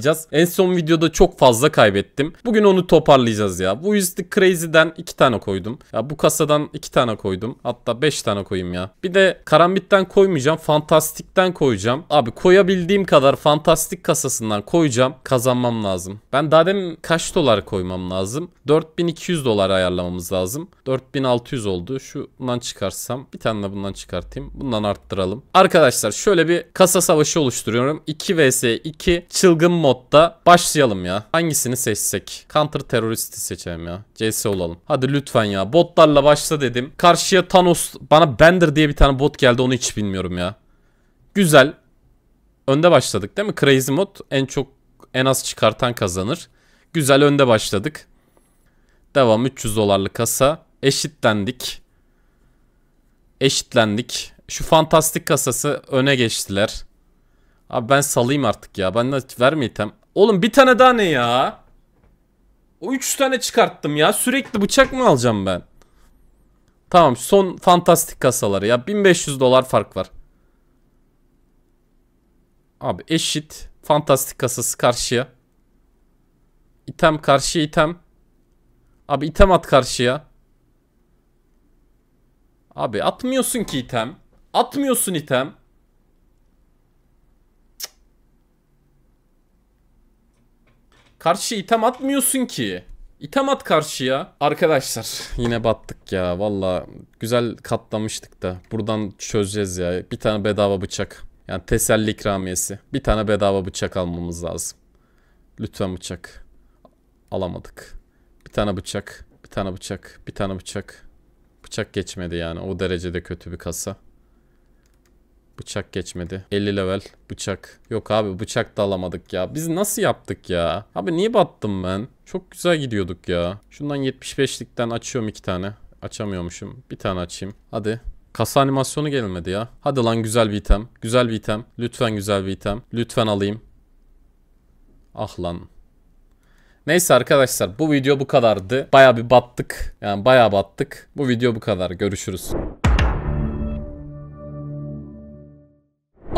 toparlayacağız. En son videoda çok fazla kaybettim. Bugün onu toparlayacağız ya. Bu yüzden Crazy'den 2 tane koydum. Ya bu kasadan 2 tane koydum. Hatta 5 tane koyayım ya. Bir de Karambit'ten koymayacağım. Fantastik'ten koyacağım. Abi koyabildiğim kadar Fantastik kasasından koyacağım. Kazanmam lazım. Ben daha demin kaç dolar koymam lazım? 4200 dolar ayarlamamız lazım. 4600 oldu. Şundan çıkarsam. Bir tane de bundan çıkartayım. Bundan arttıralım. Arkadaşlar şöyle bir kasa savaşı oluşturuyorum. 2 vs 2 çılgın mod modda başlayalım ya. Hangisini seçsek? Counter teröristi seçelim ya. CS olalım. Hadi lütfen ya. Botlarla başla dedim. Karşıya Thanos bana Bender diye bir tane bot geldi. Onu hiç bilmiyorum ya. Güzel. Önde başladık değil mi? Crazy mod en çok en az çıkartan kazanır. Güzel önde başladık. Devam 300 dolarlık kasa. Eşitlendik. Eşitlendik. Şu fantastik kasası öne geçtiler. Abi ben salayım artık ya. Ben verme item. Oğlum bir tane daha ne ya? O üç tane çıkarttım ya. Sürekli bıçak mı alacağım ben? Tamam son fantastik kasaları ya. 1500 dolar fark var. Abi eşit. Fantastik kasası karşıya. İtem karşıya item. Abi item at karşıya. Abi atmıyorsun ki item. Atmıyorsun item. Karşı item atmıyorsun ki. İtem at karşıya. Arkadaşlar yine battık ya. Valla güzel katlamıştık da. Buradan çözeceğiz ya. Bir tane bedava bıçak. Yani teselli ikramiyesi. Bir tane bedava bıçak almamız lazım. Lütfen bıçak. Alamadık. Bir tane bıçak. Bir tane bıçak. Bir tane bıçak. Bıçak geçmedi yani. O derecede kötü bir kasa. Bıçak geçmedi. 50 level. Bıçak. Yok abi bıçak da alamadık ya. Biz nasıl yaptık ya? Abi niye battım ben? Çok güzel gidiyorduk ya. Şundan 75'likten açıyorum iki tane. Açamıyormuşum. Bir tane açayım. Hadi. Kasa animasyonu gelmedi ya. Hadi lan güzel bir item. Güzel bir item. Lütfen güzel bir item. Lütfen alayım. Ah lan. Neyse arkadaşlar bu video bu kadardı. Baya bir battık. Yani baya battık. Bu video bu kadar. Görüşürüz.